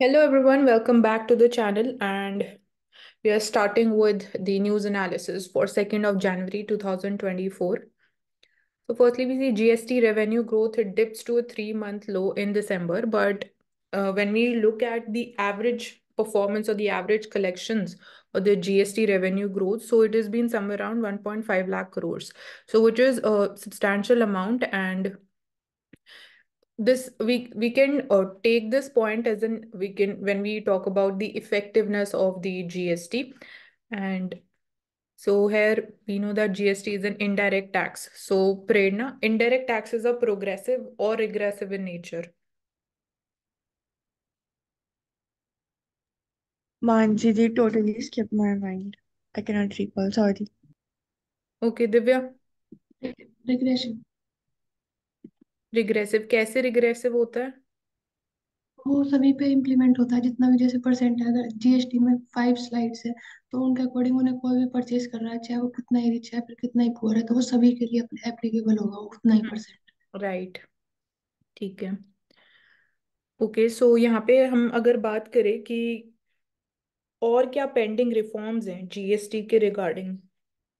Hello everyone, welcome back to the channel and we are starting with the news analysis for 2nd of January 2024. So firstly, we see GST revenue growth dips to a three-month low in December. But uh, when we look at the average performance or the average collections or the GST revenue growth, so it has been somewhere around 1.5 lakh crores. So which is a substantial amount and this we we can uh, take this point as in we can when we talk about the effectiveness of the GST and so here we know that GST is an indirect tax. So Prerna, indirect taxes are progressive or regressive in nature. Manji, ji totally skipped my mind. I cannot recall, sorry. Okay, Divya. Regression. Regressive कैसे regressive होता है वो सभी पे implement होता है जितना भी जैसे परसेंट है अगर जीएसटी में फाइव स्लाइड्स है तो उनके अकॉर्डिंग उन्हें कोई भी परचेज कर रहा है चाहे वो कितना ही रिच है फिर कितना ही पुअर है तो वो सभी के लिए एप्लीकेबल होगा उतना ही परसेंट हम्म, राइट ठीक है ओके सो यहाँ पे हम अगर बात करें कि और क्या पेंडिंग रिफॉर्म्स हैं जीएसटी के रिगार्डिंग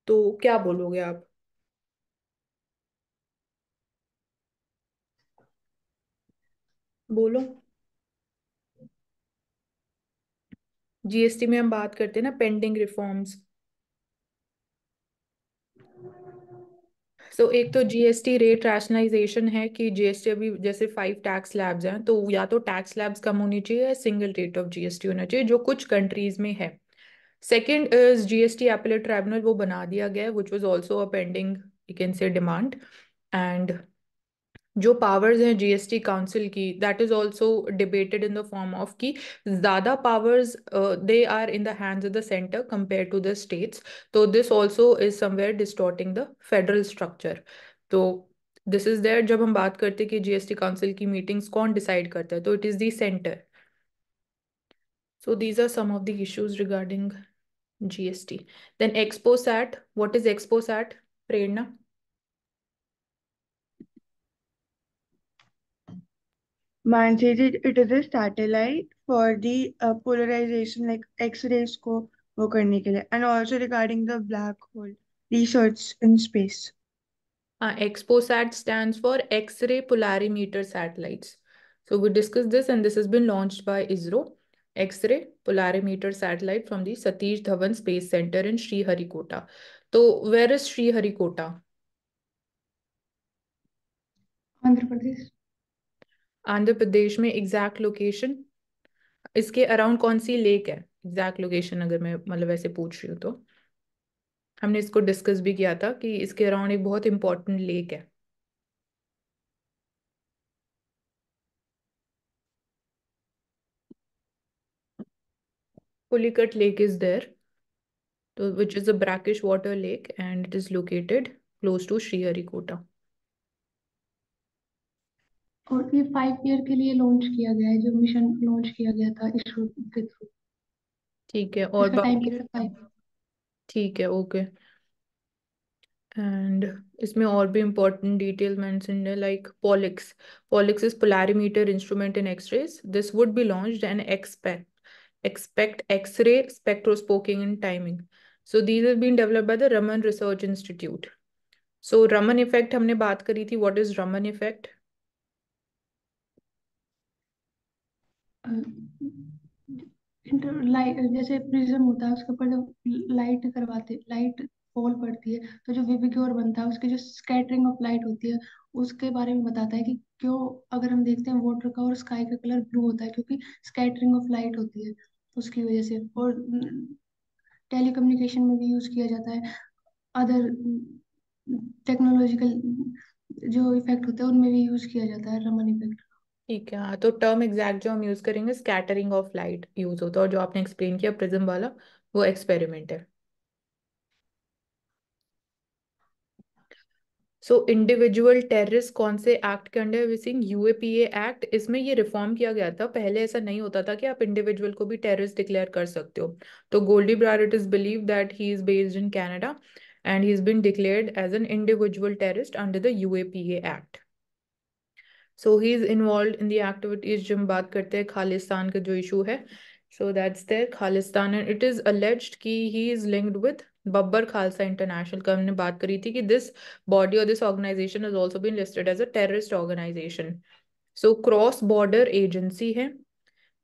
तो क्या बोलोगे आप बोलो जीएसटी में हम बात करते हैं ना पेंडिंग रिफॉर्म्स सो so, एक तो जीएसटी रेट रैशनलाइजेशन है कि जीएसटी अभी जैसे फाइव टैक्स लैब्स हैं तो या तो टैक्स लैब्स कम होनी चाहिए या सिंगल रेट ऑफ जीएसटी होना चाहिए जो कुछ कंट्रीज में है second is GST appellate tribunal वो बना दिया गया है which was also a pending you can say demand and जो पावर्स हैं जीएसटी काउंसिल की that is also debated in the form of की ज़्यादा powers they are in the hands of the centre compare to the states तो this also is somewhere distorting the federal structure तो this is there जब हम बात करते हैं कि जीएसटी काउंसिल की मीटिंग्स कौन डिसाइड करता है तो it is so these are some of the of regarding GST then XPoSat what is XPoSat Prerna Manches, it, it is a satellite for the uh, polarization, like X-rays को वो करने के लिए and also regarding the black hole research in space. Uh, ExpoSat stands for X-ray polarimeter satellites. So we discussed this and this has been launched by ISRO. X-ray polarimeter satellite from the Satish Dhawan Space Center in Sriharikota. So where is Sriharikota? Andhra Pradesh. Andhra प्रदेश में exact location इसके around कौन सी lake है exact location अगर मैं मतलब ऐसे पूछ रही हूँ तो हमने इसको डिस्कस भी किया था कि इसके अराउंड एक बहुत इंपॉर्टेंट लेक है लेक इज is तो which is a brackish water lake and it is located close to Sriharikota और ये फाइव ईयर के लिए लॉन्च किया गया है जो मिशन लॉन्च किया गया था इसरो के थ्रू ठीक है और ठीक है ओके एंड इसमें और भी इम्पोर्टेंट डिटेल मेंशन है like POLIX POLIX is polarimeter instrument in X-rays this would be launch and expect expect x-ray spectroscopy in timing so these is been developed by the Raman research institute so Raman effect हमने बात करी थी. What is Raman effect जैसे prism होता है उसके ऊपर जब लाइट करवाते लाइट फॉल पड़ती है तो जो विविक्योर बनता है उसकी जो स्कैटरिंग ऑफ लाइट होती है उसके बारे में बताता है कि क्यों अगर हम देखते हैं वाटर का और स्काई का कलर ब्लू होता है क्योंकि स्कैटरिंग ऑफ लाइट होती है उसकी वजह से और टेलीकम्युनिकेशन में भी यूज किया जाता है अदर टेक्नोलॉजिकल जो इफेक्ट होते हैं उनमें भी यूज किया जाता है रमन इफेक्ट ठीक है हाँ तो टर्म एग्जैक्ट जो हम यूज करेंगे स्कैटरिंग ऑफ लाइट यूज होता है और जो आपने एक्सप्लेन किया प्रिज्म वाला वो एक्सपेरिमेंट है सो इंडिविजुअल टेररिस्ट कौन से एक्ट के अंडर विसिंग यूएपीए एक्ट इसमें ये रिफॉर्म किया गया था पहले ऐसा नहीं होता था कि आप इंडिविजुअल को भी टेररिस्ट डिक्लेयर कर सकते हो तो Goldy Brar it is believe that he is based in Canada and he is been declared as an individual terrorist under the UAPA act so he is involved in the activities जो हम बात करते हैं खालिस्तान का जो इशू है so that's there Khalistan and it is alleged कि he is linked with Babbar Khalsa international का हमने बात करी थी कि दिस बॉडी और this organisation is also been listed as a terrorist organisation so cross border agency है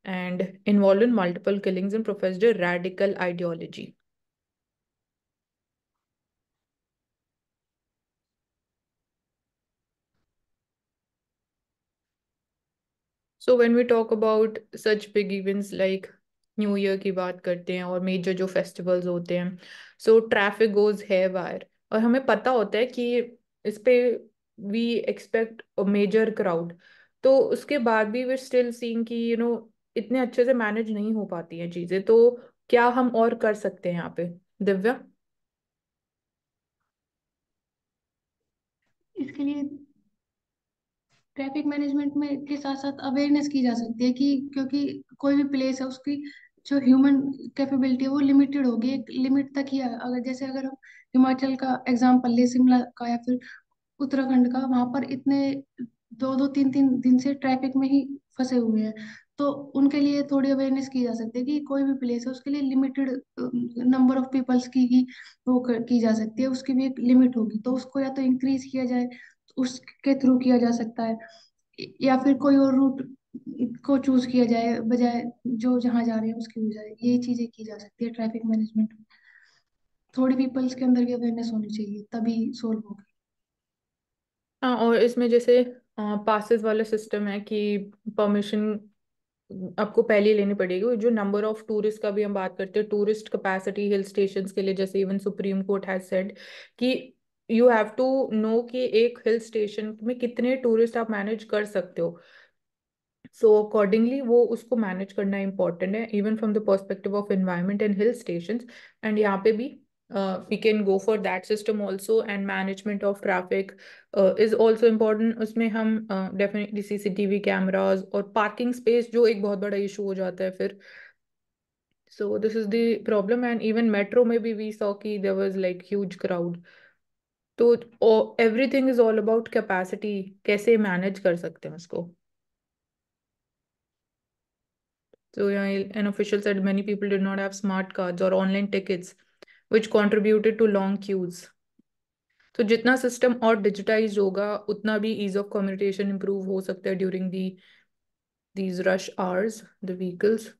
and involve in multiple killings and professed radical ideology so when we talk about such big events like new year की बात करते हैं और major जो festivals होते हैं so traffic goes haywire और हमें पता होता है कि इस पे वी एक्सपेक्ट मेजर क्राउड तो उसके बाद भी वी स्टिल सीइंग कि यू नो इतने अच्छे से मैनेज नहीं हो पाती हैं चीज़ें तो क्या हम और कर सकते हैं यहाँ पे दिव्या इसके लिए ट्रैफिक मैनेजमेंट में के साथ साथ अवेयरनेस की जा सकती है कि क्योंकि कोई भी प्लेस है उसकी जो ह्यूमन कैपेबिलिटी है वो लिमिटेड होगी एक लिमिट तक ही अगर जैसे अगर हम हिमाचल का एग्जाम्पल ले शिमला का या फिर उत्तराखंड का वहां पर इतने दो दो तीन तीन दिन से ट्रैफिक में ही फंसे हुए हैं तो उनके लिए थोड़ी अवेयरनेस की जा सकती है कि कोई भी प्लेस है उसके लिए लिमिटेड नंबर ऑफ पीपल्स की ही वो की जा सकती है उसकी भी एक लिमिट होगी तो उसको या तो इंक्रीज किया जाए उसके थ्रू किया जा सकता है या फिर कोई और रूट को चूज किया जाए बजाय जो जहाँ जा रहे हैं उसके बजाय यही चीजें की जा सकती है ट्रैफिक मैनेजमेंट में थोड़ी पीपल्स के अंदर भी अवेयरनेस होनी चाहिए तभी सोल्व होगा हाँ और इसमें जैसे पासिस वाला सिस्टम है कि परमिशन आपको पहले ही लेनी पड़ेगी जो नंबर ऑफ टूरिस्ट का भी हम बात करते हैं टूरिस्ट कैपेसिटी हिल स्टेशन के लिए जैसे even Supreme Court has said कि यू हैव टू नो कि एक हिल स्टेशन में कितने टूरिस्ट आप मैनेज कर सकते हो सो so अकॉर्डिंगली वो उसको मैनेज करना इंपॉर्टेंट है even from the perspective of environment and hill station and यहाँ पे भी we can go for that system also and management of traffic is also important उसमें हम definitely C C T V cameras और parking space जो एक बहुत बड़ा इशू हो जाता है फिर so this is the problem and even metro में भी वी सॉ की there was like huge crowd तो everything is all about capacity कैसे मैनेज कर सकते हैं उसको So yeah, an official said many people did not have smart cards or online tickets, which contributed to long queues. तो so, जितना system और digitise होगा उतना भी ईज ऑफ कम्युनिकेशन इम्प्रूव हो सकता है during the these rush hours the vehicles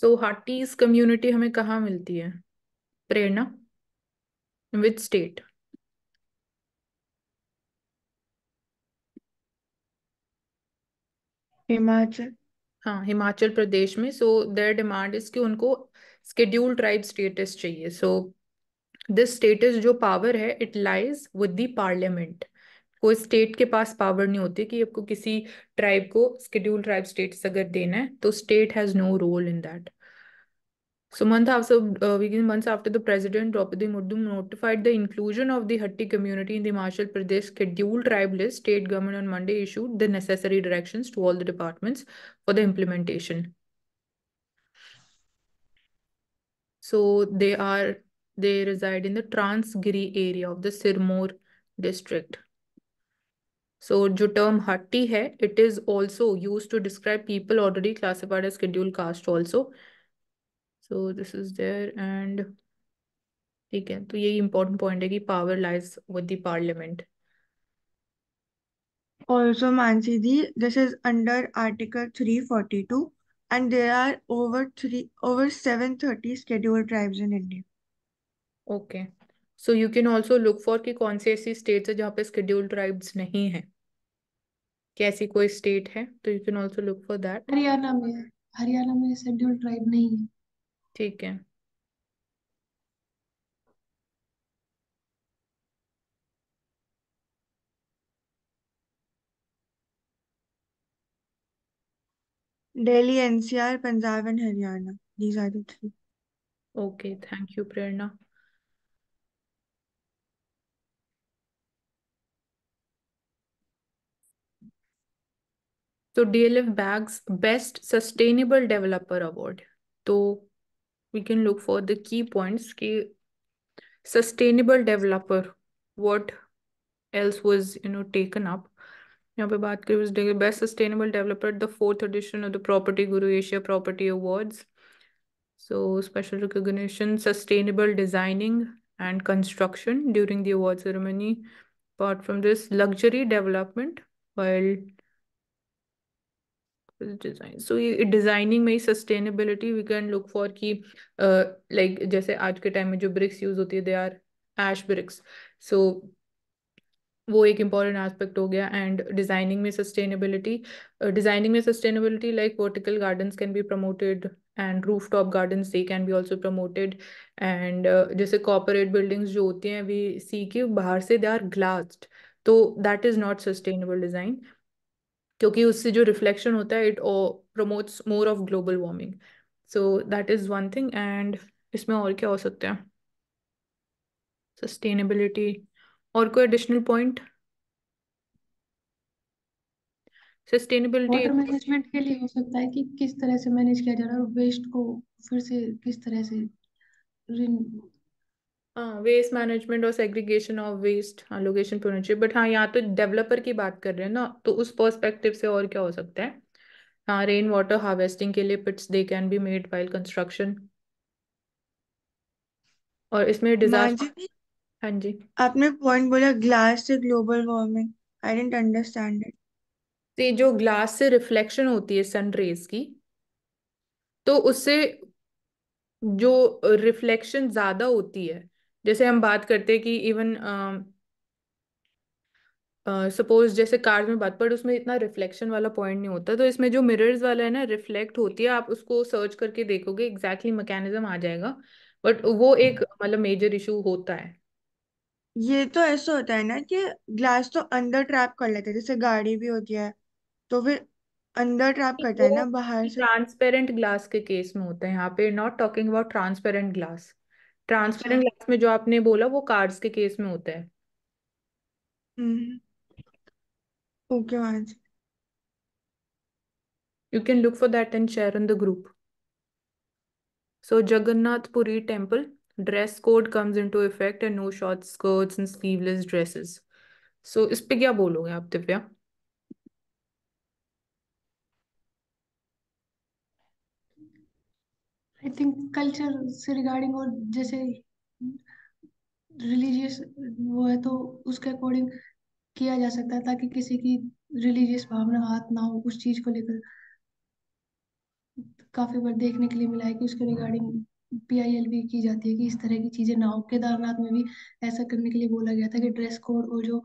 so Hattis community हमें कहाँ मिलती है प्रेरणा विद स्टेट हिमाचल हाँ हिमाचल प्रदेश में सो देर डिमांड इज कि उनको स्केड्यूल ट्राइब स्टेटस चाहिए सो दिस स्टेटस जो पावर है it lies with the parliament कोई स्टेट के पास पावर नहीं होती कि आपको किसी ट्राइब को स्केड्यूल ट्राइब स्टेट्स अगर देना है तो state has no role in that so month month after the president Droupadi Murmu notified the inclusion of the Hatti community in Himachal Pradesh schedule tribe list state government on Monday issued the necessary directions to all the departments for the implementation so they are they reside in the transgiri area of the sirmore district So, जो term hatti है, it is also used to describe people already classified as scheduled caste also. So, this is there and ठीक है तो यही important point है कि power lies with the parliament. Also, Mansi ji, this is under Article 342 and there are over three over 730 scheduled tribes in India. Okay. So you can also look for कि कौन सी ऐसी states है जहाँ पे schedule tribes नहीं है कैसी कोई स्टेट है तो you can also look for that Haryana में हरियाणा में शेड्यूल ट्राइब नहीं है ठीक है Delhi NCR Punjab and Haryana These are the three. Okay, thank you, Prerna. तो DLF bags best sustainable developer award तो we can look for the key points कि sustainable developer what else was you know taken up यहाँ पे बात करें best sustainable developer the fourth edition of the property guru Asia property awards So special recognition, sustainable designing and construction during the award ceremony. Apart from this, luxury development, while design so ये designing में ही sustainability we can look for key like जैसे आज के time में जो BRICS use होती है दे आर एश ब्रिक्स सो वो एक इम्पॉर्टेंट एस्पेक्ट हो गया एंड डिज़ाइनिंग में सस्टेनेबिलिटी डिज़ाइनिंग में sustainability like vertical gardens can be promoted and roof top garden they can be also promoted and जैसे कॉपोरेट बिल्डिंग्स जो होती हैं वी सी के बाहर से दे आर ग्लास्ड तो that is not sustainable design क्योंकि उससे जो रिफ्लेक्शन होता है it promotes more of global warming so that is one thing and इसमें और क्या हो सकते हैं सस्टेनेबिलिटी और कोई additional point sustainability water management के लिए हो सकता है कि किस तरह से मैनेज किया जा रहा है वेस्ट को फिर से किस तरह से हाँ वेस्ट मैनेजमेंट और सेग्रीगेशन ऑफ वेस्ट हाँ लोकेशन चाहिए बट हाँ यहाँ तो डेवलपर की बात कर रहे हैं ना तो उस पर्सपेक्टिव से और क्या हो सकता है हाँ रेन वाटर हार्वेस्टिंग के लिए pits they can be made while construction और इसमें डिजास्टर हाँ जी आपने पॉइंट बोला ग्लास से global warming I don't understand it से जो ग्लास से रिफ्लेक्शन होती है सन रेज की तो उससे जो रिफ्लेक्शन ज्यादा होती है जैसे हम बात करते हैं कि इवन सपोज जैसे कार्स में बात पर उसमें इतना रिफ्लेक्शन वाला पॉइंट नहीं होता तो इसमें जो मिरर्स वाला है ना रिफ्लेक्ट होती है आप उसको सर्च करके देखोगे एग्जैक्टली मैकेनिज्म आ जाएगा बट वो एक मतलब मेजर इशू होता है ये तो ऐसा होता है ना कि ग्लास तो अंदर ट्रैप कर लेते हैं जैसे गाड़ी भी होती है तो फिर अंदर ट्रैप करता है ना बाहर से ट्रांसपेरेंट ग्लास के केस में होता है यहाँ पे not talking about transparent glass transparent अच्छा। ग्लास में जो आपने बोला वो कार्ड्स के केस में होता है हम्म। Okay you can look for that and share in the group so Jagannathpuri temple dress code comes into effect and no short skirts and sleeveless dresses so इस पे क्या बोलोगे आप दिव्या आई थिंक कल्चर से रिगार्डिंग और जैसे रिलीजियस वो है तो उसके अकॉर्डिंग किया जा सकता है ताकि किसी की रिलीजियस भावना हाथ ना हो उस चीज को लेकर काफी बार देखने के लिए मिला है कि उसके रिगार्डिंग भी की जाती है कि इस तरह की चीजें ना हो केदारनाथ में भी ऐसा करने के लिए बोला गया था कि ड्रेस कोड और जो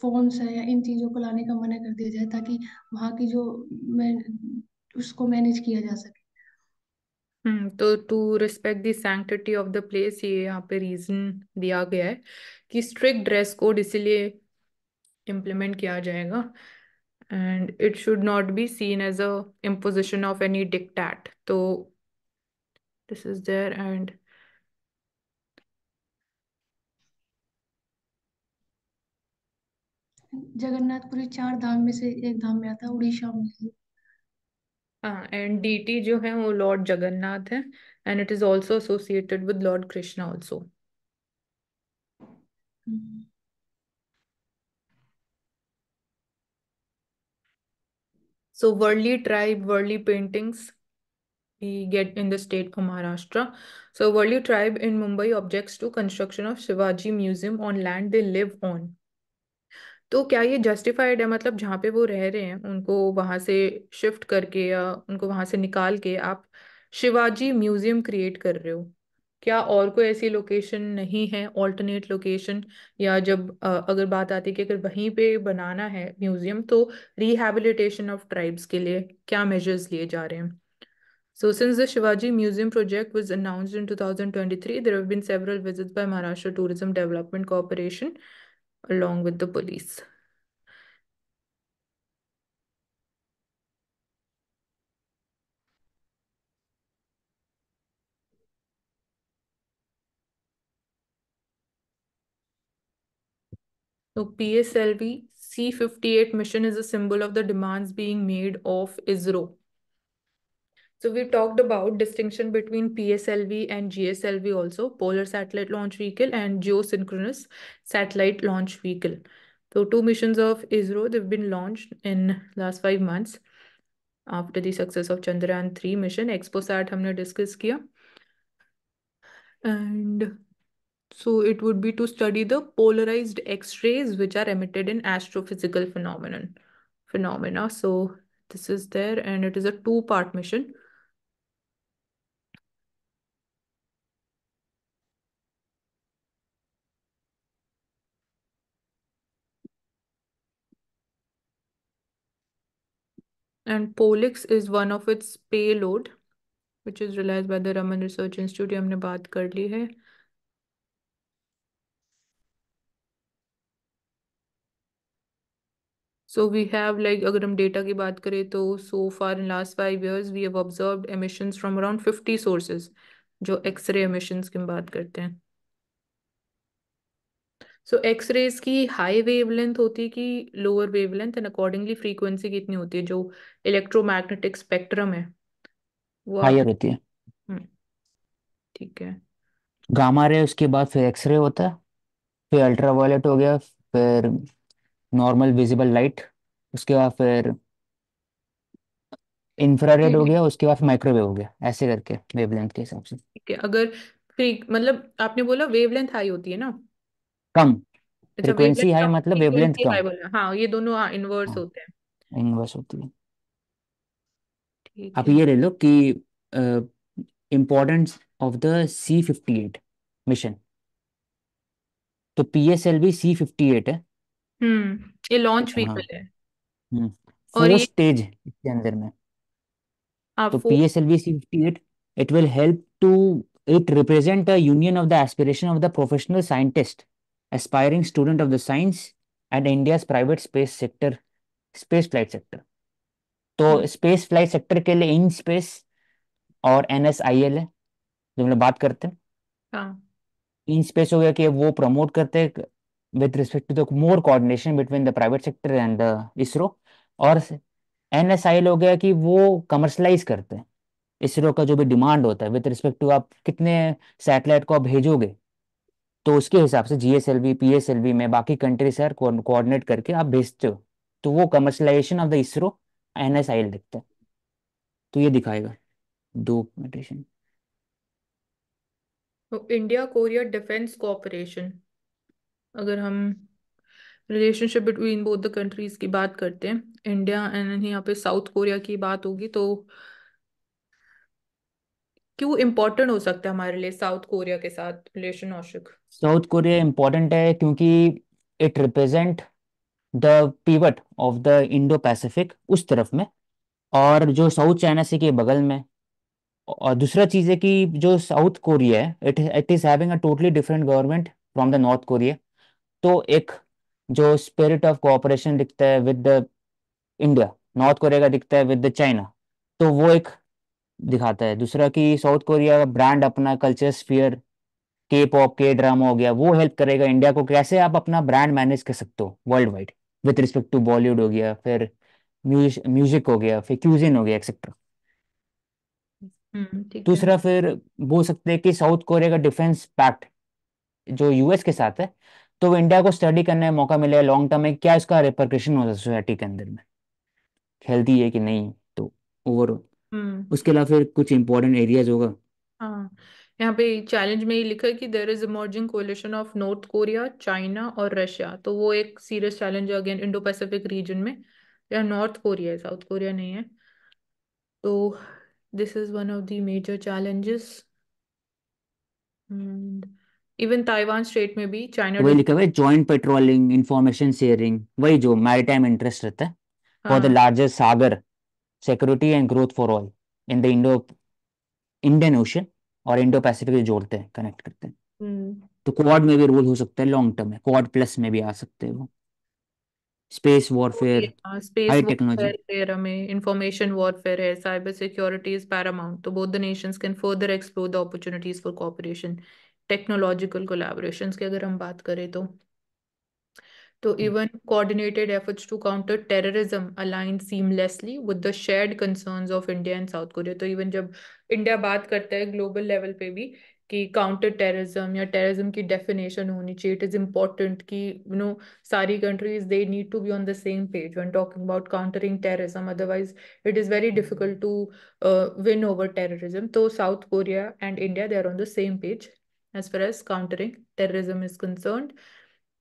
फोन्स है या इन चीजों को लाने का मना कर दिया जाए ताकि वहां की जो मैं उसको मैनेज किया जा सके हम्म तो to respect the sanctity of the place ये यहाँ पे रीजन दिया गया है कि स्ट्रिक्ट ड्रेस कोड इसीलिए इम्प्लीमेंट किया जाएगा and it should not be seen as a imposition of any diktat तो this is there and Jagannathpuri Char Dham में से एक धाम में आता है उड़ीसा में हाँ एंड डीटी जो है वो लॉर्ड जगन्नाथ है and it is also associated with lord Krishna also So Worli tribe, Worli paintings we get in the state of Maharashtra. So Worli tribe in Mumbai objects to construction of Shivaji Museum on land they live on. तो क्या ये justified है मतलब जहाँ पे वो रह रहे हैं उनको वहां से शिफ्ट करके या उनको वहां से निकाल के आप शिवाजी म्यूजियम क्रिएट कर रहे हो क्या और कोई ऐसी लोकेशन नहीं है ऑल्टरनेट लोकेशन या जब अ, अगर बात आती है कि अगर वहीं पे बनाना है म्यूजियम तो रिहेबिलिटेशन ऑफ ट्राइब्स के लिए क्या मेजर्स लिए जा रहे हैं so since the Shivaji museum project was announced in 2023, there have been several visits by Maharashtra tourism development corporation along with the police. So PSLV C58 mission is a symbol of the demands being made of ISRO so we talked about distinction between PSLV and GSLV also, Polar Satellite Launch Vehicle and Geosynchronous Satellite Launch Vehicle. So two missions of ISRO, they've been launched in last five months after the success of Chandrayaan 3 mission. ExpoSat हमने discussed here, And so it would be to study the polarized X-rays which are emitted in astrophysical phenomenon phenomena. So this is there and it is a two-part mission. and Polix is one of its payload which is realized by the Raman Research Institute हमने बात कर ली है So we have like अगर हम data की बात करें तो so far in last five years we have observed emissions from around 50 sources जो X-ray emissions Ki baat karte हैं सो एक्स रेज की हाई वेव लेंथ होती है कि lower wavelength and accordingly frequency कितनी होती है जो इलेक्ट्रोमैग्नेटिक स्पेक्ट्रम है वो हायर होती है हम्म, ठीक है गामा रे उसके बाद फिर एक्सरे होता है फिर अल्ट्रावायलेट हो गया फिर नॉर्मल विजिबल लाइट उसके बाद फिर इंफ्रारेड हो गया उसके बाद माइक्रोवेव हो गया ऐसे करके वेवलेंथ के हिसाब से ठीक है अगर फ्री मतलब आपने बोला वेवलेंथ हाई होती है ना कम अच्छा, तो फ्रीक्वेंसी हाई मतलब वेवलेंथ कम हाँ ये दोनों इनवर्स हाँ। होते हैं इनवर्स होती है आप ये ले लो कि importance of the C fifty eight mission तो P S L V C fifty eight है हम्म, ये लॉन्च व्हीकल हाँ। है हम्म, और फोर स्टेज इसके अंदर में हाँ, तो P S L V C fifty eight it will help to it represent a union of the aspiration of the professional scientist aspiring student of the science at India's private space sector, space flight sector. तो space flight sector के लिए in space और N S I L है जो हम लोग बात करते हैं इन हाँ। स्पेस हो गया कि वो प्रमोट करते हैं with respect to the more coordination between the private sector and ISRO और एन एस आई एल हो गया कि वो कमर्शलाइज करते हैं इसरो का जो भी डिमांड होता है विद रिस्पेक्ट टू आप कितने सैटेलाइट को आप भेजोगे तो उसके हिसाब से जीएसएलवी पीएसएलवी में बाकी कंट्री सर कोऑर्डिनेट करके आप भेजते हो तो वो commercialisation of the ISRO NSIL S I दिखता है तो ये दिखाएगा दो मेट्रेशन तो इंडिया कोरिया डिफेंस कोऑपरेशन अगर हम relationship between both the countries की बात करते हैं इंडिया एंड यहाँ पे साउथ कोरिया की बात होगी तो कि वो इम्पोर्टेंट हो सकता है हमारे लिए साउथ कोरिया के साथ रिलेशन औशिक साउथ कोरिया इम्पोर्टेंट है क्योंकि it represent the pivot of the Indo Pacific उस तरफ में और जो साउथ चाइना सी के बगल में और दूसरा चीज़ है कि जो साउथ कोरिया है it it is having a totally different government from the North Korea तो एक जो स्पिरिट ऑफ कोऑपरेशन दिखता है with the India North Korea का दिखता है विद द चाइना तो वो एक दिखाता है दूसरा कि साउथ कोरिया का ब्रांड अपना culture sphere K pop K drama हो गया वो हेल्प करेगा इंडिया को कैसे आप अपना ब्रांड मैनेज कर सकते हो world wide with respect to Bollywood हो गया फिर म्यूजिक हो गया फिर क्यूजिन हो गया एक्सेट्रा हम्म, दूसरा फिर बोल सकते हैं कि साउथ कोरिया का डिफेंस पैक्ट जो यूएस के साथ है तो वो इंडिया को स्टडी करने का मौका मिलेगा लॉन्ग टर्म में क्या इसका होता है सोसाइटी के अंदर में हेल्थी है कि नहीं तो ओवरऑल हम्म। उसके अलावा फिर कुछ इंपॉर्टेंट एरियाज होगा हाँ यहाँ पे चैलेंज में ये लिखा है कि there is emerging coalition of North Korea China और रशिया तो वो एक सीरियस चैलेंज है अगेन इंडो पैसिफिक रीजन में या नॉर्थ कोरिया है साउथ कोरिया नहीं है तो this is one of the major challenges even Taiwan state में भी चाइना वही लिखा हुआ है जॉइंट पेट्रोलिंग इंफॉर्मेशन शेयरिंग वही जो मैरिटाइम इंटरेस्ट रहता है for the largest SAGAR security and growth for all in the Indo Indian Ocean और इंडो पैसिफिक जोड़ते हैं कनेक्ट करते हैं हम्म। तो क्वाड में भी रोल हो सकता है लॉन्ग टर्म में क्वाड प्लस में भी आ सकते हैं वो स्पेस वॉरफेयर हाई टेक्नोलॉजी फिर हमें इंफॉर्मेशन वॉरफेयर है साइबर सिक्योरिटी इज पैरामाउंट तो both the nations can further explore the opportunities for cooperation technological collaborations की अगर हम बात करें तो to hmm. even coordinated efforts to counter terrorism align seamlessly with the shared concerns of India and South Korea. So even when India baat karta global level pe bhi, ki counter terrorism ya terrorism definition honi chahiye. It is important ki you countries they need to be on the same page when talking about countering terrorism. Otherwise, it is very difficult to uh, win over terrorism. So South Korea and India they are on the same page as far as countering terrorism is concerned,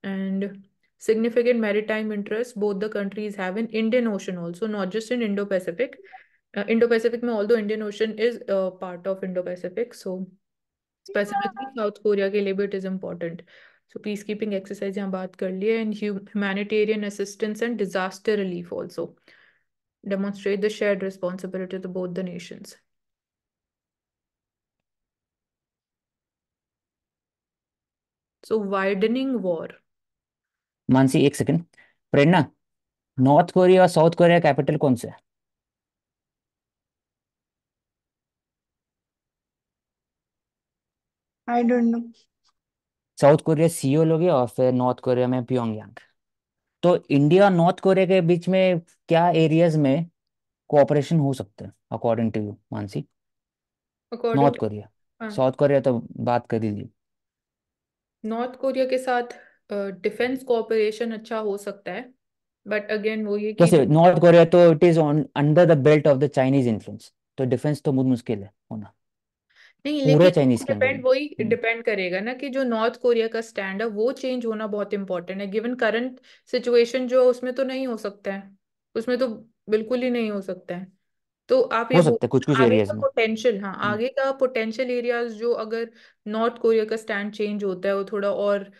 and significant maritime interests both the countries have in Indian Ocean also, not just in Indo-Pacific. Uh, Indo-Pacific, although Indian Ocean is uh, part of Indo-Pacific, so specifically yeah. South Korea के लिए it is important. So peacekeeping exercise यहाँ बात कर लिए and humanitarian assistance and disaster relief also demonstrate the shared responsibility of both the nations. So widening war. Mansi एक second Prerna North Korea और South Korea capital कौन से है I don't know South Korea Seoul हो गया और फिर नॉर्थ कोरिया में प्योंगयांग तो इंडिया और नॉर्थ कोरिया के बीच में क्या एरियाज में कोऑपरेशन हो सकते हैं according to you Mansi North Korea हाँ। साउथ कोरिया तो बात कर दीजिए नॉर्थ कोरिया के साथ डिफेंस कोऑपरेशन अच्छा हो सकता है बट अगेन वो ये कि जैसे नॉर्थ कोरिया तो it is on under the belt of the Chinese influence तो डिफेंस तो बहुत मुश्किल है होना नहीं पूरे लेकिन चाइनीज के डिपेंड वही डिपेंड हम्म। करेगा ना कि जो नॉर्थ कोरिया का स्टैंड है वो चेंज होना बहुत इंपॉर्टेंट है गिवन करंट सिचुएशन जो है उसमें तो नहीं हो सकता है उसमें तो बिल्कुल ही नहीं हो सकता है तो आप हो ये सकता है कुछ कुछ आगे एरियाज का में पोटेंशियल हाँ हम्म। आगे का पोटेंशियल एरियाज जो अगर नॉर्थ कोरिया का स्टैंड चेंज होता है वो थोड़ा और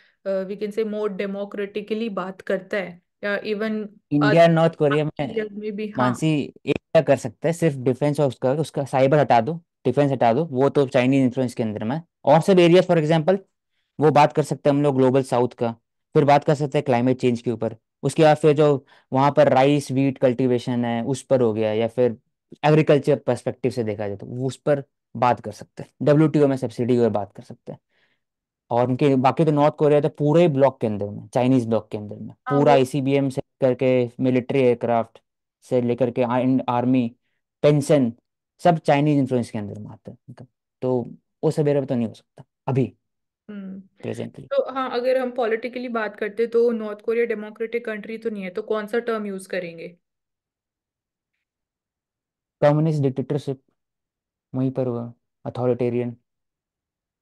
we can say more democratically बात करता है या इवन इंडिया नॉर्थ कोरिया में में भी हाँ मानसी एक क्या कर सकता है सिर्फ डिफेंस और उसका उसका साइबर हटा दो डिफेंस हटा दो वो तो चाइनीज इन्फ्लुएंस के अंदर में और सब एरिया फॉर एग्जांपल वो बात कर सकते हैं हम लोग ग्लोबल साउथ का फिर बात कर सकते हैं क्लाइमेट चेंज के ऊपर उसके बाद फिर जो वहाँ पर राइस वीट कल्टीवेशन है उस पर हो गया या फिर एग्रीकल्चर परस्पेक्टिव से देखा जाए तो उस पर बात कर सकते हैं डब्ल्यू में सब्सिडी की बात कर सकते हैं और उनके बाकी तो नॉर्थ कोरिया तो पूरे ही ब्लॉक के अंदर में चाइनीज ब्लॉक के अंदर में हाँ पूरा वो आईसीबीएम e से करके मिलिट्री एयरक्राफ्ट से लेकर के आर्मी पेंशन सब चाइनीज इन्फ्लुएंस के अंदर में आते हैं इनका। तो उस अवेयर तो नहीं हो सकता अभी प्रेजेंटली हम्म। तो हाँ अगर हम पॉलिटिकली बात करते तो नॉर्थ कोरिया डेमोक्रेटिक कंट्री तो नहीं है तो कौन सा टर्म यूज करेंगे कम्युनिस्ट डिक्टेटरशिप वहीं पर हुआ अथॉरिटेरियन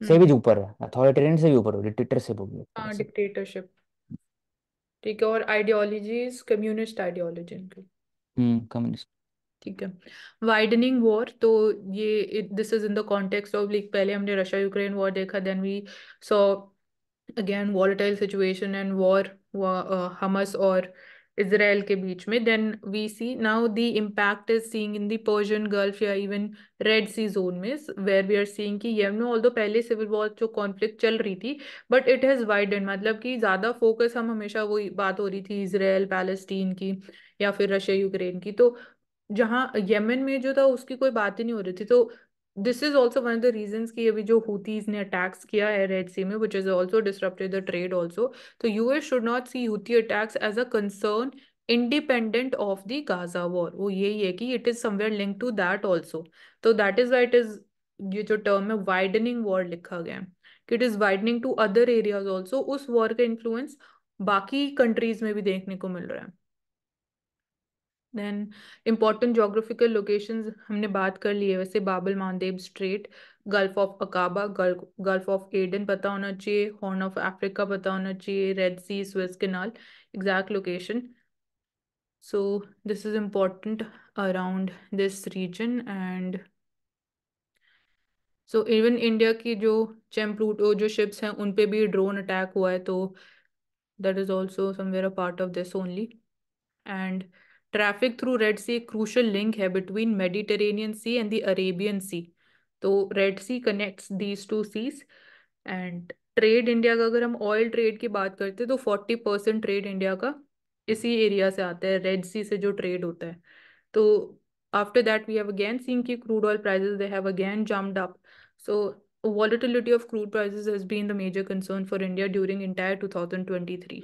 हम्म। से भी ऊपर है अथॉरिटेरियन हाँ, से भी ऊपर है डिक्टेटरशिप होगी हाँ डिक्टेटरशिप ठीक है और आइडियोलॉजीज कम्युनिस्ट आइडियोलॉजी इनकी हम्म कम्युनिस्ट ठीक है वाइडनिंग वॉर तो ये this is in the context of like पहले हमने रशिया यूक्रेन वॉर देखा then we saw again volatile situation and war Hamas और इसराइल के बीच में then we see now the impact is seeing in the Persian या even Red Sea zone में where we are seeing कि Yemen although पहले civil war जो conflict चल रही थी बट इट हैज वाइड मतलब कि ज्यादा फोकस हम हमेशा वो बात हो रही थी इसराइल पैलेस्टीन की या फिर रशिया यूक्रेन की तो जहाँ यमन में जो था उसकी कोई बात ही नहीं हो रही थी तो this is also one of the reason की अभी जो हूतीज ने अटैक्स किया है रेड सी में which is also disrupted the trade also तो as should not see Houthi attacks as a concern independent of the Gaza war वो यही है कि it is somewhere link to that also तो that is why it is ये जो term है widening war लिखा गया है it is widening to other areas also उस वॉर का इन्फ्लुएंस बाकी कंट्रीज में भी देखने को मिल रहा है देन इम्पॉर्टेंट जोग्राफिकल लोकेशंस हमने बात कर ली है वैसे Bab el Mandeb strait Gulf of Aqaba Gulf of Aden पता होना चाहिए हॉर्न ऑफ अफ्रीका पता होना चाहिए Red Sea Suez Canal exact location so this is important around this region and so even India की जो चैम्प्लूटो जो शिप्स हैं उन पर भी ड्रोन अटैक हुआ है तो that is also somewhere a part of this only and traffic through Red Sea एक क्रूशल लिंक है between Mediterranean Sea and the Arabian Sea तो Red Sea connects these two seas and trade India का अगर हम oil trade की बात करते हैं तो फोर्टी परसेंट ट्रेड इंडिया का इसी एरिया से आता है रेड सी से जो ट्रेड होता है तो after that we have again seen की crude oil prices they have again jumped up so volatility of crude volatility has been the major concern for India during entire two thousand twenty three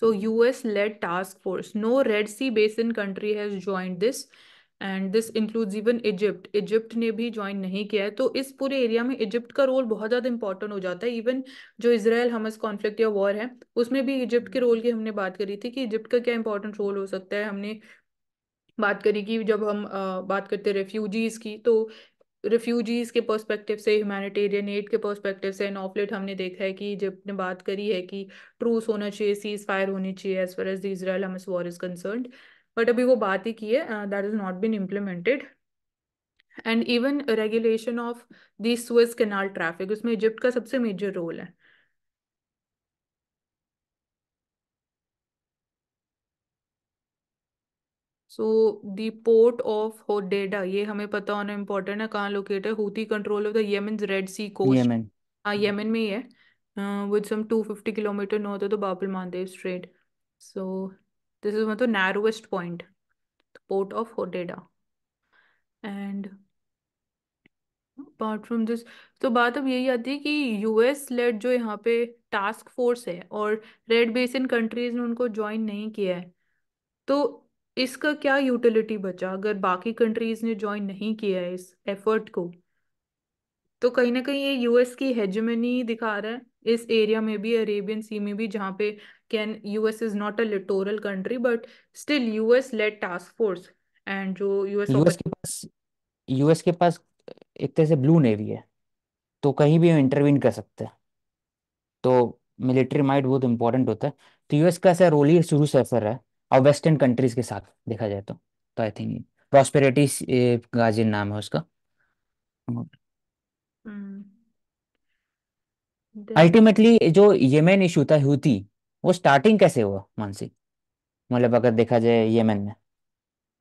So US led task force. No Red Sea basin country has joined this. And this includes even Egypt Egypt ने भी join नहीं किया है तो इस पूरे area में Egypt का रोल बहुत ज़्यादा इंपॉर्टेंट हो जाता है इवन जो इसराइल हमस कॉन्फ्लिक्ट या वॉर है उसमें भी इजिप्ट के रोल की हमने बात करी थी कि इजिप्ट का क्या इंपॉर्टेंट रोल हो सकता है हमने बात करी कि जब हम आ, बात करते हैं रेफ्यूजीज़ की तो रिफ्यूजीज के पर्सपेक्टिव से ह्यूमैनिटेरियन एड के पर्सपेक्टिव से नॉफलेट हमने देखा है कि जब ने बात करी है कि ट्रूस होना चाहिए सीज फायर होनी चाहिए as far as the Israel Hamas war is concern but अभी वो बात ही की है that is not been implemented and even regulation of the Swiss canal traffic उसमें इजिप्ट का सबसे मेजर रोल है सो दी पोर्ट ऑफ होडेडा ये हमें पता होना इम्पोर्टेंट है कहाँ लोकेट है Houthi control of the Yemen Red Sea coast Yemen हाँ यमन में ही है with some two fifty kilometre north of the Bab el Mandeb strait so this is मतलब narrowest point port of Hodeidah and apart from this तो बात अब यही आती है कि यूएस लेड जो यहाँ पे टास्क फोर्स है और रेड बेसिन कंट्रीज ने उनको ज्वाइन नहीं किया है तो इसका क्या यूटिलिटी बचा अगर बाकी कंट्रीज ने ज्वाइन नहीं किया है इस एफर्ट को तो कहीं ना कहीं ये यूएस की हेजमनी दिखा रहा है इस एरिया में भी अरेबियन सी में भी जहाँ पे can US is not a littoral country but still US led task force and जो यूएस यूएस के पास यूएस के पास एक तरह से ब्लू नेवी है तो कहीं भी इंटरवीन कर सकते हैं तो मिलिट्री माइट बहुत इंपॉर्टेंट होता है तो यूएस का ऐसा रोल ही शुरू से असर है और वेस्टर्न कंट्रीज के साथ देखा जाए तो तो आई थिंक प्रॉस्पेरिटी गाजिन नाम है उसका अल्टीमेटली हम्म। hmm. जो येमेन इशू था हुती वो स्टार्टिंग कैसे हुआ मानसी मतलब अगर देखा जाए येमेन में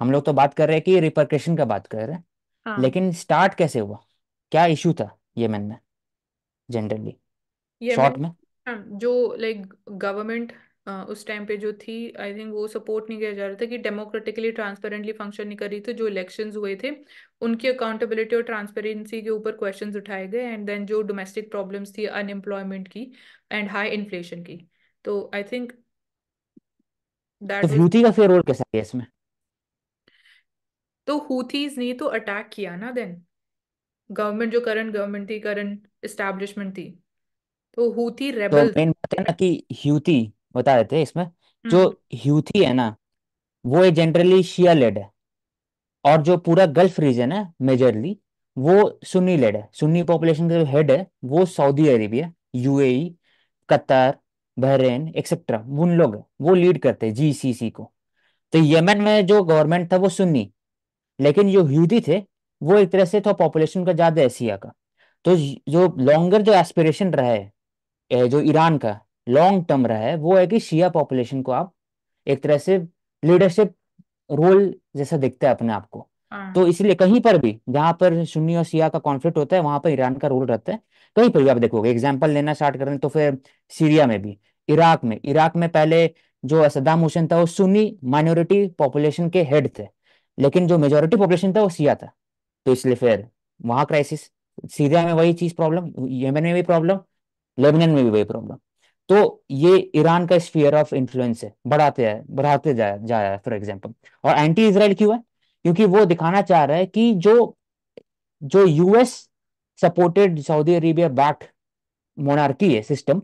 हम लोग तो बात कर रहे हैं कि रिपरकेशन का बात कर रहे हैं हाँ. लेकिन स्टार्ट कैसे हुआ क्या इशू था येमेन में जनरली शॉर्ट में हाँ, जो लाइक गवर्नमेंट उस टाइम पे जो थी आई थिंक वो सपोर्ट नहीं किया जा रहा था कि डेमोक्रेटिकली ट्रांसपेरेंटली फंक्शन नहीं कर रही थी जो इलेक्शंस हुए थे उनकी अकाउंटेबिलिटी और ट्रांसपेरेंसी के ऊपर क्वेश्चंस उठाए गए एंड देन जो डोमेस्टिक प्रॉब्लम्स थी अनएम्प्लॉयमेंट की एंड हाई इन्फ्लेशन की तो आई थिंक दैट हूथी का फिर रोल कैसा है इसमें तो हूथीज ने तो अटैक किया ना देन गवर्नमेंट जो करंट गवर्नमेंट थी करंट इस्टेब्लिशमेंट थी तो हूथी रेबल तो मेन बात है ना कि हूथी बता देते हैं इसमें जो हम्म। ह्यूथी है ना वो जनरली शिया लेड है और जो पूरा गल्फ रीजन है मेजरली वो सुन्नी लेड है सुन्नी पॉपुलेशन का जो हेड है वो Saudi Arabia UAE Qatar Bahrain etcetera उन लोग है वो लीड करते हैं जीसीसी को तो यमन में जो गवर्नमेंट था वो सुन्नी लेकिन जो ह्यूदी थे वो एक तरह से थोड़ा पॉपुलेशन का ज्यादा है का तो जो लॉन्गर जो एस्पिरेशन रहा है जो ईरान का लॉन्ग टर्म रहा है वो है कि शिया पॉपुलेशन को आप एक तरह से लीडरशिप रोल जैसा दिखता है अपने आप को हाँ। तो इसलिए कहीं पर भी जहां पर सुन्नी और शिया का कॉन्फ्लिक्ट होता है वहां पर ईरान का रोल रहता है कहीं पर भी आप देखोगे एग्जाम्पल लेना स्टार्ट करें तो फिर सीरिया में भी इराक में इराक में पहले जो सद्दाम हुसैन था वो सुन्नी माइनॉरिटी पॉपुलेशन के हेड थे लेकिन जो मेजोरिटी पॉपुलेशन था वो सिया था तो इसलिए फिर वहां क्राइसिस सीरिया में वही चीज प्रॉब्लम यमन में भी प्रॉब्लम लेबनान में भी वही प्रॉब्लम तो ये ईरान का स्फीयर ऑफ इन्फ्लुएंस है बढ़ाते है बढ़ाते जा जा रहा है फॉर एग्जाम्पल और एंटी इसराइल क्यों है क्योंकि वो दिखाना चाह रहा है कि जो जो US supported Saudi Arabia backed monarchy है system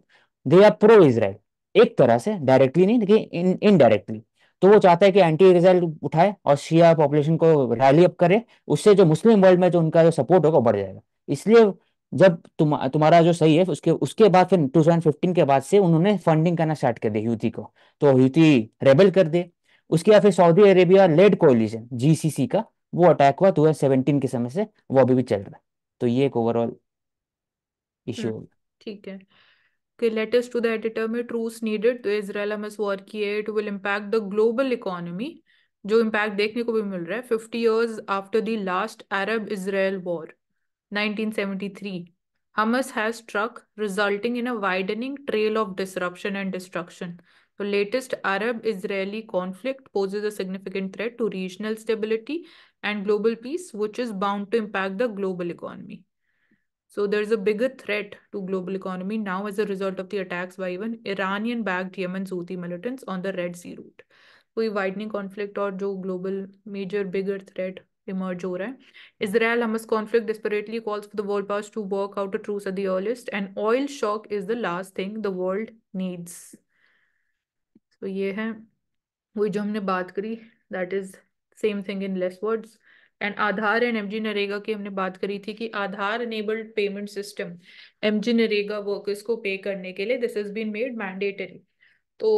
they are pro Israel एक तरह से डायरेक्टली नहीं लेकिन इनडायरेक्टली तो वो चाहता है कि एंटी इसराइल उठाए और शिया पॉपुलेशन को रैली अप करे उससे जो मुस्लिम वर्ल्ड में जो उनका जो सपोर्ट होगा बढ़ जाएगा इसलिए जब तुम तुम्हारा जो सही है उसके उसके बाद फिर 2015 के बाद से उन्होंने फंडिंग करना स्टार्ट कर दिया यूथी को तो यूथी रेबल कर दे उसके बाद फिर Saudi Arabia led coalition GCC का वो अटैक हुआ टू 2017 के समय से वो अभी भी चल रहा है तो ये एक ओवरऑल इश्यू हम्म, हो गया ठीक है कि लेटेस्ट टू द एडिटर में ट्रूस नीडेड तो इसराइल हमें वॉर की है it will impact the global economy जो इम्पैक्ट देखने को भी मिल रहा है fifty years after the last Arab Israel war 1973, Hamas has struck, resulting in a widening trail of disruption and destruction. The latest Arab Israeli conflict poses a significant threat to regional stability and global peace, which is bound to impact the global economy. So there's a bigger threat to global economy now as a result of the attacks by even Iranian-backed Yemen Houthi militants on the Red Sea route. कोई widening conflict और जो global major bigger threat emerge हो रहा है Israel Hamas conflict desperately calls for the world powers to work out a truce at the earliest and oil shock is the last thing the world needs तो ये है वही जो हमने बात करी that is same thing in less words and Aadhaar and M NREGA की हमने बात करी थी कि आधार enabled payment system M G NREGA workers को पे करने के लिए this is been made mandatory तो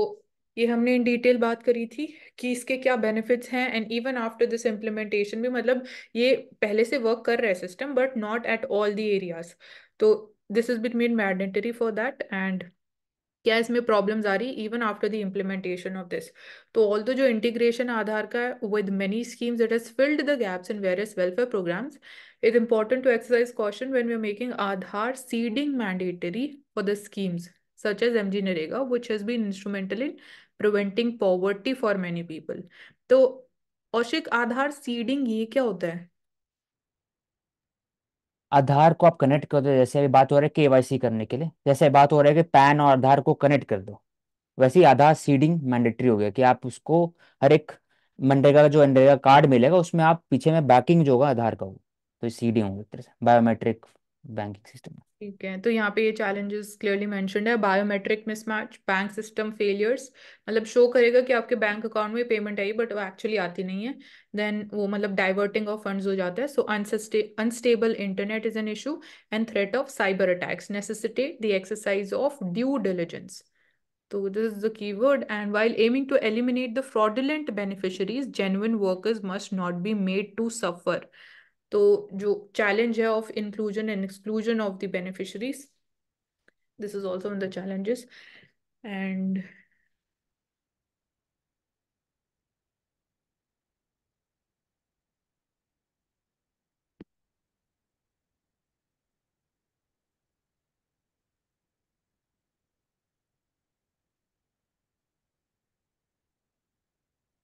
ये हमने इन डिटेल बात करी थी कि इसके क्या बेनिफिट्स हैं and even after this implementation भी मतलब ये पहले से वर्क कर रहा है system but not at all the areas तो this is bit made mandatory for that and क्या इसमें प्रॉब्लम्स आ रही even after the implementation of this तो ऑल दो जो इंटीग्रेशन आधार का है with many schemes it has filled the gaps in various welfare programmes it important to exercise question when we are making Aadhaar seeding mandatory for the schemes such as MG Narega, which has been instrumental in preventing poverty for many people तो औशिक आधार seeding ये क्या होता है आधार को आप connect कर दो जैसे अभी बात हो रही है केवाईसी करने के लिए जैसे बात हो रही है कि पैन और आधार को कनेक्ट कर दो वैसे ही आधार सीडिंग मैंडेटरी हो गया कि आप उसको हर एक मनरेगा का जो मनरेगा कार्ड मिलेगा उसमें आप पीछे में बैकिंग जो होगा आधार का तो होगा तो सीडिंग होगी बायोमेट्रिक बैंकिंग सिस्टम में ठीक है तो यहाँ पे ये चैलेंजेस क्लियरली मेंशनड है biometric mismatch bank system failures मतलब शो करेगा कि आपके बैंक अकाउंट में पेमेंट आई बट वो एक्चुअली आती नहीं है देन वो मतलब डाइवर्टिंग ऑफ फंड्स हो जाता है so unstable internet is an issue and threat of cyber attacks necessitate the exercise of due diligence तो this is the keyword and while aiming to eliminate the fraudulent beneficiaries genuine workers must not be made to suffer तो जो challenge है of inclusion and exclusion of the beneficiaries this is also in the challenges and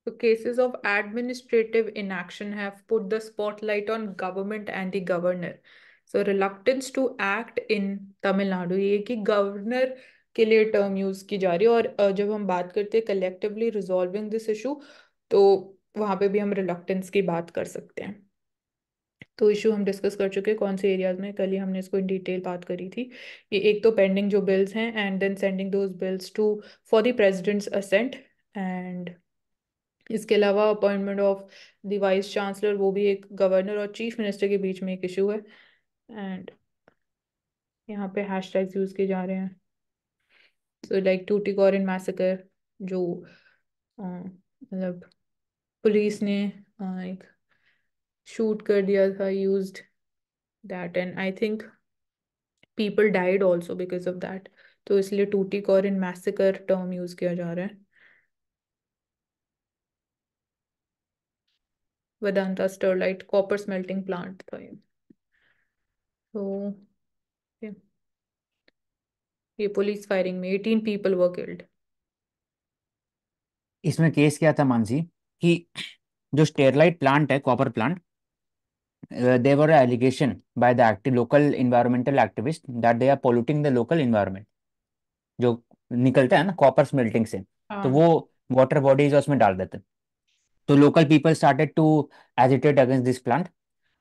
So cases of administrative inaction have put the spotlight on government and the governor. So reluctance to act in Tamil Nadu. ये कि governor के लिए term use की जा रही है और जब हम बात करते हैं collectively resolving this issue तो वहाँ पे भी हम reluctance की बात कर सकते हैं तो इशू हम डिस्कस कर चुके हैं कौन से एरियाज में कल ही हमने इसको इन डिटेल बात करी थी ये एक तो पेंडिंग जो बिल्स हैं and then sending those bills to for the president's assent and इसके अलावा appointment of the vice chancellor वो भी एक गवर्नर और चीफ मिनिस्टर के बीच में एक इशू है एंड यहाँ पे हैश टैग्स यूज किए जा रहे हैं सो लाइक टूटी इन मैसेकर जो मतलब पुलिस ने एक शूट कर दिया था use that and I think people died also because of that तो इसलिए Tuticorin massacre term use किया जा रहा है Vedanta Sterlite copper smelting plant था ये तो ये, ये पुलिस फायरिंग में एटीन पीपल वर किल्ड इसमें केस क्या था मानसी कि जो स्टेरलाइट प्लांट है copper plant their allegation by the active local environmental activist that they are polluting the local environment जो निकलता है ना कॉपर स्मेल्टिंग से तो हाँ। वो वाटर बॉडीज उसमें डाल देते हैं तो local people started to agitate against this plant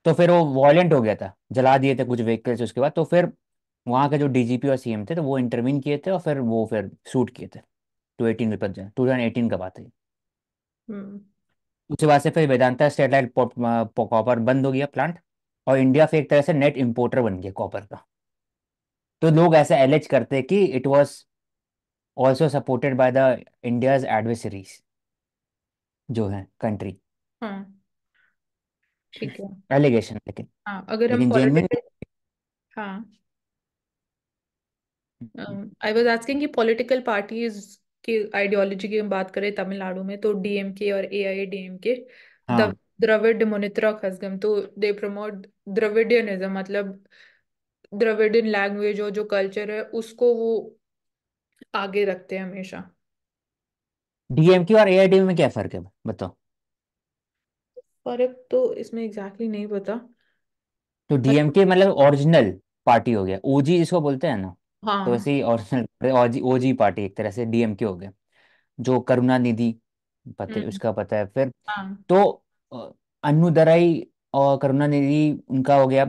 तो फिर वो वॉयेंट हो गया था जला दिए थे कुछ व्हीकल्स उसके बाद तो फिर वहाँ के जो डीजीपी और सीएम थे तो वो इंटरवीन किए थे और फिर वो फिर सूट किए थे टू एटीन पद टू थाउजेंड एटीन का बात है हम्म। उसके बाद से फिर वेदांता स्टेटलाइट कॉपर बंद हो गया प्लांट और इंडिया फिर एक तरह से नेट इम्पोर्टर बन गया कॉपर का तो लोग ऐसा एलेज करते कि it was also supported by the India's adversaries जो है कंट्री हाँ ठीक है एलिगेशन लेकिन हाँ अगर हम जेनविन में हाँ आई वॉज आस्किंग कि पॉलिटिकल पार्टीज की आइडियोलॉजी की हम बात करें तमिलनाडु में तो डीएमके और एआईएडीएमके हाँ द्रविड मुनेत्र खसगम तो दे प्रमोट द्रविडियनिज्म मतलब द्रविडियन लैंग्वेज और जो कल्चर है उसको वो आगे रखते हैं हमेशा डीएमक्यू और एआईटीबी में क्या फर्क है बताओ फर्क तो इसमें एग्जैक्टली exactly नहीं पता तो डीएमके मतलब ओरिजिनल पार्टी हो गया ओजी जिसको बोलते हैं ना हाँ तो वैसे ही ओरिजिनल ओजी ओजी पार्टी एक तरह से डीएमके हो गया जो करुणा निधि पता है हम्म। उसका पता है फिर हाँ तो अनुदराई और करुणा निधि उनका हो गया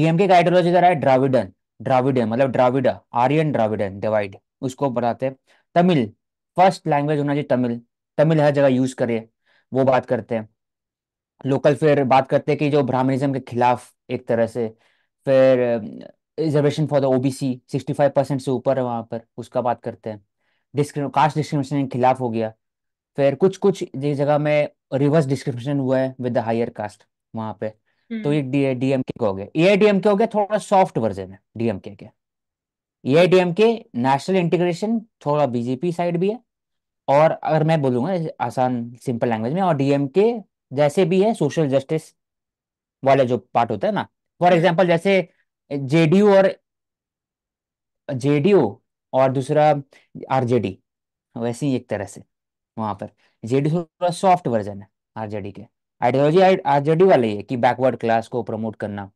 डीएमके का आइडियोलॉजी जरा है ड्राविडन द्राविडन मतलब ड्राविडा आर्यन ड्राविडन डिवाइड उसको बताते हैं तमिल फर्स्ट लैंग्वेज होना चाहिए तमिल तमिल हर जगह यूज करे वो बात करते हैं लोकल फिर बात करते हैं कि जो ब्राह्मणिज्म के खिलाफ एक तरह से फिर reservation for the OBC sixty five percent से ऊपर है वहां पर उसका बात करते हैं डिस्क्रिम कास्ट डिस्क्रिमिनेशन के खिलाफ हो गया फिर कुछ कुछ जिस जगह में रिवर्स डिस्क्रिमिनेशन हुआ है विद द हायर कास्ट वहां पे तो हम्म। ये डीएमके हो गया ए एआईडीएमके हो गया थोड़ा सॉफ्ट वर्जन है डीएमके के एआईडीएमके नेशनल इंटीग्रेशन थोड़ा बीजेपी साइड भी है और अगर मैं बोलूंगा आसान सिंपल लैंग्वेज में और डीएमके जैसे भी है सोशल जस्टिस वाला जो पार्ट होता है ना फॉर एग्जाम्पल जैसे जेडीयू और जेडीयू और दूसरा आरजेडी वैसे ही एक तरह से वहां पर जेडीयू थोड़ा सॉफ्ट वर्जन है आरजेडी के आइडियोलॉजी आरजेडी वाले है कि बैकवर्ड क्लास को प्रमोट करना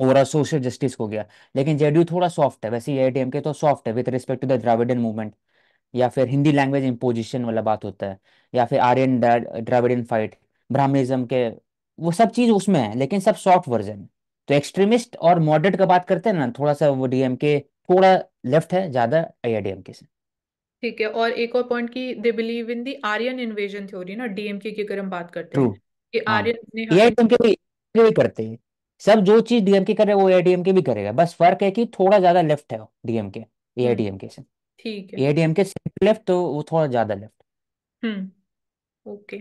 ओवरऑल सोशल जस्टिस हो गया लेकिन जेडीयू थोड़ा सॉफ्ट है वैसे के तो सॉफ्ट है with respect to the Dravidian movement या फिर हिंदी लैंग्वेज इम्पोजिशन वाला बात होता है या फिर आर्यन द्राविडियन फाइट ब्राह्मणिज्म के वो सब चीज उसमें है लेकिन सब सॉफ्ट वर्जन तो एक्सट्रीमिस्ट और मॉडरेट का बात करते हैं ना थोड़ा सा वो डीएम के थोड़ा लेफ्ट है ज्यादा आईआईडीएमके से ठीक है और एक और पॉइंट की they believe in the Aryan invasion theory ना डीएमके की अगर हम बात करते हैं कि आर्यन हाँ। ने हमें- एआईडीएमके भी भी करते हैं सब जो चीज डीएमके कर रहे हैं वो एआईडीएमके भी करेगा बस फर्क है कि थोड़ा ज्यादा लेफ्ट है वो डीएमके एआईडीएमके से ठीक है ए एआईडीएमके सिर्फ लेफ्ट तो वो थोड़ा ज्यादा लेफ्ट हम्म ओके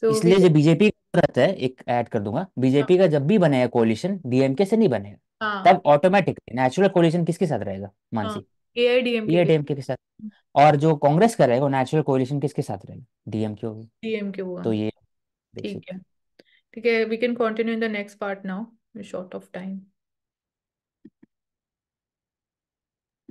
तो इसलिए जो बीजेपी रहता है एक ऐड कर दूंगा बीजेपी का जब भी बनेगा कोलिशन डीएमके से नहीं बनेगा तब ऑटोमेटिकली नेचुरल कोलिशन किसके साथ रहेगा हाँ मानसी एआईडीएमके एआईडीएमके के साथ और जो कांग्रेस कर रहेगा वो नेचुरल कोलिशन किसके साथ रहेगा डीएमके होगी डीएमके होगा तो ये ठीक है Okay, we can continue in the next part now. we short of time.